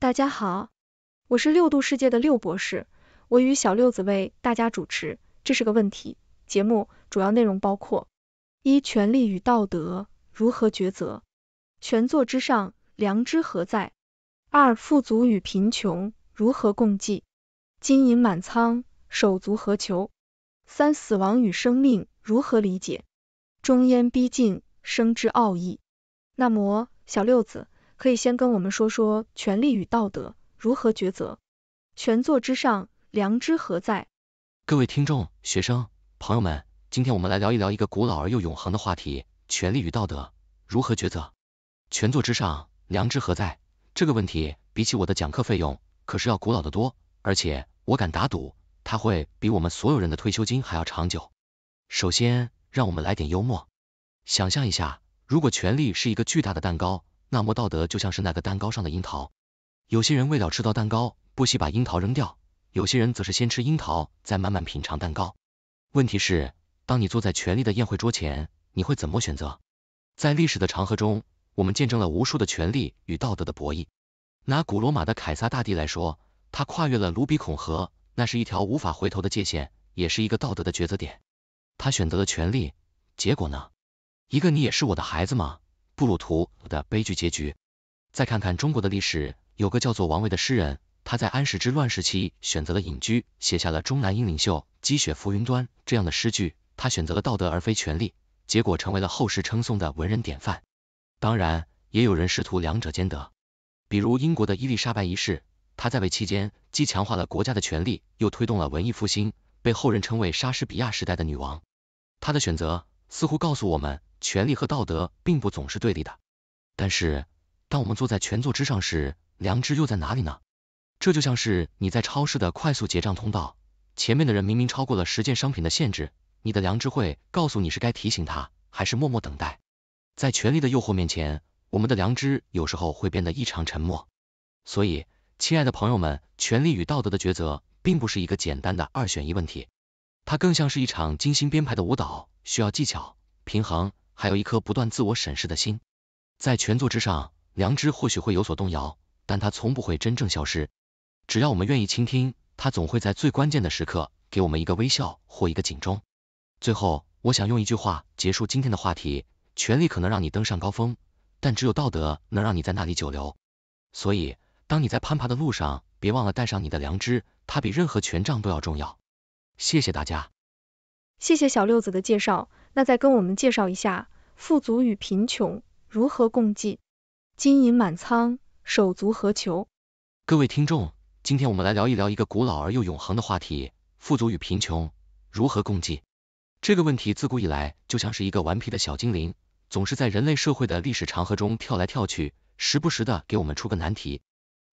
大家好，我是六度世界的六博士，我与小六子为大家主持，这是个问题节目，主要内容包括：一、权力与道德如何抉择？权作之上，良知何在？二、富足与贫穷如何共济？金银满仓，手足何求？三、死亡与生命如何理解？终焉逼近，生之奥义。那么，小六子。可以先跟我们说说权力与道德如何抉择，权座之上良知何在？各位听众、学生、朋友们，今天我们来聊一聊一个古老而又永恒的话题：权力与道德如何抉择，权座之上良知何在？这个问题比起我的讲课费用可是要古老的多，而且我敢打赌，它会比我们所有人的退休金还要长久。首先，让我们来点幽默，想象一下，如果权力是一个巨大的蛋糕。那么道德就像是那个蛋糕上的樱桃，有些人为了吃到蛋糕，不惜把樱桃扔掉，有些人则是先吃樱桃，再慢慢品尝蛋糕。问题是，当你坐在权力的宴会桌前，你会怎么选择？在历史的长河中，我们见证了无数的权力与道德的博弈。拿古罗马的凯撒大帝来说，他跨越了卢比孔河，那是一条无法回头的界限，也是一个道德的抉择点。他选择了权力，结果呢？一个你也是我的孩子吗？布鲁图的悲剧结局。再看看中国的历史，有个叫做王维的诗人，他在安史之乱时期选择了隐居，写下了“终南阴岭秀，积雪浮云端”这样的诗句。他选择了道德而非权力，结果成为了后世称颂的文人典范。当然，也有人试图两者兼得，比如英国的伊丽莎白一世，她在位期间既强化了国家的权力，又推动了文艺复兴，被后人称为莎士比亚时代的女王。她的选择似乎告诉我们。权力和道德并不总是对立的，但是当我们坐在权座之上时，良知又在哪里呢？这就像是你在超市的快速结账通道前面的人明明超过了十件商品的限制，你的良知会告诉你是该提醒他，还是默默等待。在权力的诱惑面前，我们的良知有时候会变得异常沉默。所以，亲爱的朋友们，权力与道德的抉择并不是一个简单的二选一问题，它更像是一场精心编排的舞蹈，需要技巧、平衡。还有一颗不断自我审视的心，在权作之上，良知或许会有所动摇，但它从不会真正消失。只要我们愿意倾听，它总会在最关键的时刻给我们一个微笑或一个警钟。最后，我想用一句话结束今天的话题：权力可能让你登上高峰，但只有道德能让你在那里久留。所以，当你在攀爬的路上，别忘了带上你的良知，它比任何权杖都要重要。谢谢大家，谢谢小六子的介绍。那再跟我们介绍一下，富足与贫穷如何共济？金银满仓，手足何求？各位听众，今天我们来聊一聊一个古老而又永恒的话题：富足与贫穷如何共济？这个问题自古以来就像是一个顽皮的小精灵，总是在人类社会的历史长河中跳来跳去，时不时的给我们出个难题。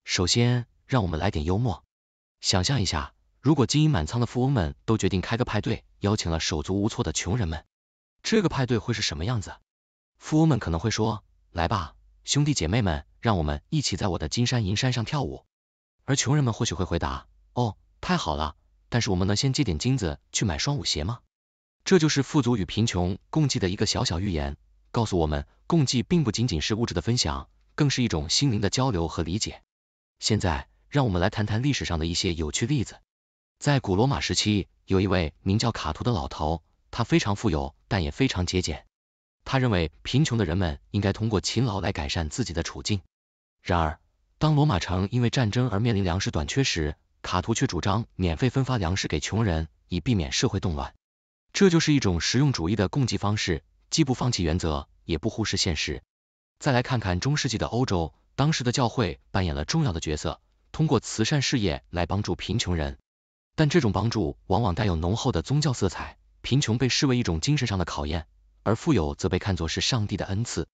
首先，让我们来点幽默，想象一下，如果金银满仓的富翁们都决定开个派对，邀请了手足无措的穷人们。这个派对会是什么样子？富翁们可能会说：“来吧，兄弟姐妹们，让我们一起在我的金山银山上跳舞。”而穷人们或许会回答：“哦，太好了，但是我们能先借点金子去买双舞鞋吗？”这就是富足与贫穷共济的一个小小寓言，告诉我们，共济并不仅仅是物质的分享，更是一种心灵的交流和理解。现在，让我们来谈谈历史上的一些有趣例子。在古罗马时期，有一位名叫卡图的老头。他非常富有，但也非常节俭。他认为贫穷的人们应该通过勤劳来改善自己的处境。然而，当罗马城因为战争而面临粮食短缺时，卡图却主张免费分发粮食给穷人，以避免社会动乱。这就是一种实用主义的供给方式，既不放弃原则，也不忽视现实。再来看看中世纪的欧洲，当时的教会扮演了重要的角色，通过慈善事业来帮助贫穷人，但这种帮助往往带有浓厚的宗教色彩。贫穷被视为一种精神上的考验，而富有则被看作是上帝的恩赐。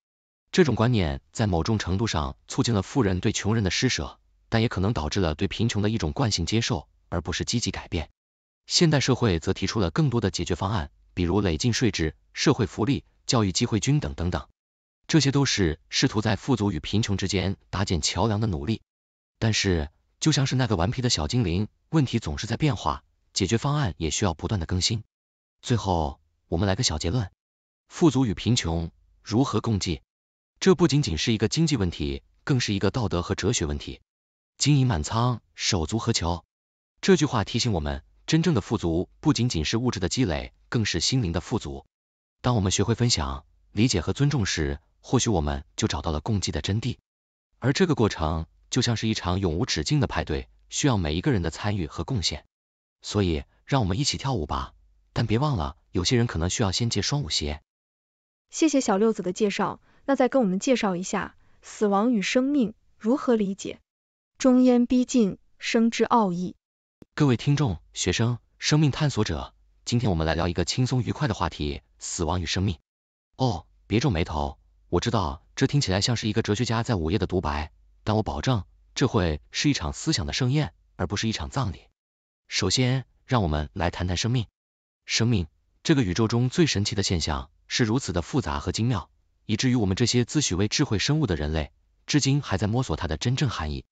这种观念在某种程度上促进了富人对穷人的施舍，但也可能导致了对贫穷的一种惯性接受，而不是积极改变。现代社会则提出了更多的解决方案，比如累进税制、社会福利、教育机会均等等等这些都是试图在富足与贫穷之间搭建桥梁的努力。但是，就像是那个顽皮的小精灵，问题总是在变化，解决方案也需要不断的更新。最后，我们来个小结论：富足与贫穷如何共济？这不仅仅是一个经济问题，更是一个道德和哲学问题。金银满仓，手足何求？这句话提醒我们，真正的富足不仅仅是物质的积累，更是心灵的富足。当我们学会分享、理解和尊重时，或许我们就找到了共济的真谛。而这个过程就像是一场永无止境的派对，需要每一个人的参与和贡献。所以，让我们一起跳舞吧！但别忘了，有些人可能需要先借双舞鞋。谢谢小六子的介绍，那再跟我们介绍一下死亡与生命如何理解，终焉逼近生之奥义。各位听众、学生、生命探索者，今天我们来聊一个轻松愉快的话题——死亡与生命。哦，别皱眉头，我知道这听起来像是一个哲学家在午夜的独白，但我保证这会是一场思想的盛宴，而不是一场葬礼。首先，让我们来谈谈生命。生命，这个宇宙中最神奇的现象，是如此的复杂和精妙，以至于我们这些自诩为智慧生物的人类，至今还在摸索它的真正含义。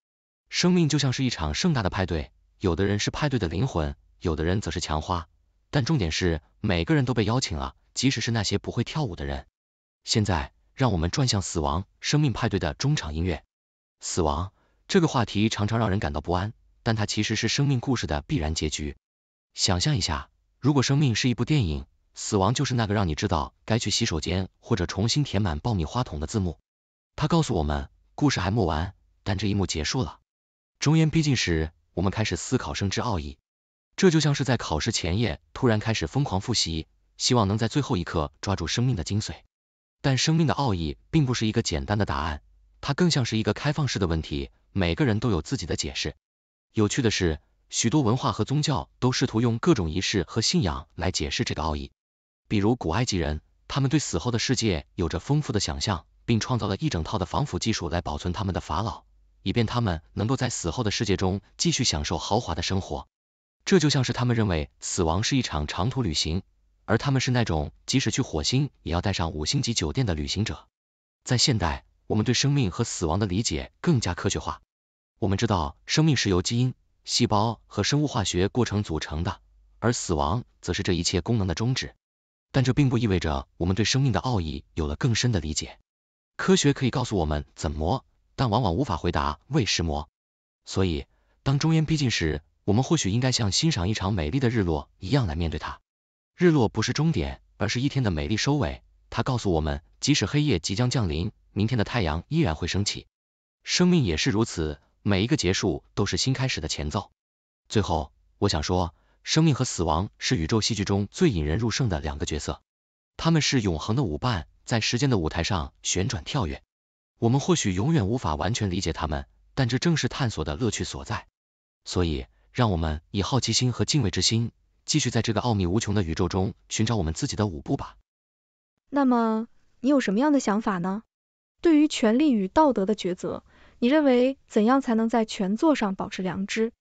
生命就像是一场盛大的派对，有的人是派对的灵魂，有的人则是墙花，但重点是每个人都被邀请了，即使是那些不会跳舞的人。现在，让我们转向死亡，生命派对的中场音乐。死亡这个话题常常让人感到不安，但它其实是生命故事的必然结局。想象一下。如果生命是一部电影，死亡就是那个让你知道该去洗手间或者重新填满爆米花桶的字幕。它告诉我们，故事还没完，但这一幕结束了。终焉逼近时，我们开始思考生之奥义。这就像是在考试前夜突然开始疯狂复习，希望能在最后一刻抓住生命的精髓。但生命的奥义并不是一个简单的答案，它更像是一个开放式的问题，每个人都有自己的解释。有趣的是。许多文化和宗教都试图用各种仪式和信仰来解释这个奥义。比如古埃及人，他们对死后的世界有着丰富的想象，并创造了一整套的防腐技术来保存他们的法老，以便他们能够在死后的世界中继续享受豪华的生活。这就像是他们认为死亡是一场长途旅行，而他们是那种即使去火星也要带上五星级酒店的旅行者。在现代，我们对生命和死亡的理解更加科学化。我们知道生命是由基因。细胞和生物化学过程组成的，而死亡则是这一切功能的终止。但这并不意味着我们对生命的奥义有了更深的理解。科学可以告诉我们怎么，但往往无法回答为什么。所以，当终焉逼近时，我们或许应该像欣赏一场美丽的日落一样来面对它。日落不是终点，而是一天的美丽收尾。它告诉我们，即使黑夜即将降临，明天的太阳依然会升起。生命也是如此。每一个结束都是新开始的前奏。最后，我想说，生命和死亡是宇宙戏剧中最引人入胜的两个角色，他们是永恒的舞伴，在时间的舞台上旋转跳跃。我们或许永远无法完全理解他们，但这正是探索的乐趣所在。所以，让我们以好奇心和敬畏之心，继续在这个奥秘无穷的宇宙中寻找我们自己的舞步吧。那么，你有什么样的想法呢？对于权力与道德的抉择？你认为怎样才能在全座上保持良知？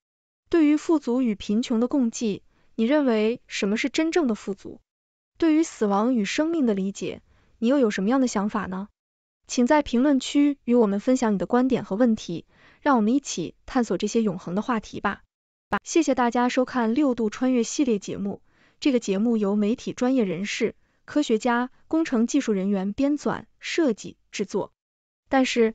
对于富足与贫穷的共济，你认为什么是真正的富足？对于死亡与生命的理解，你又有什么样的想法呢？请在评论区与我们分享你的观点和问题，让我们一起探索这些永恒的话题吧！谢谢大家收看六度穿越系列节目。这个节目由媒体专业人士、科学家、工程技术人员编纂、设计、制作。但是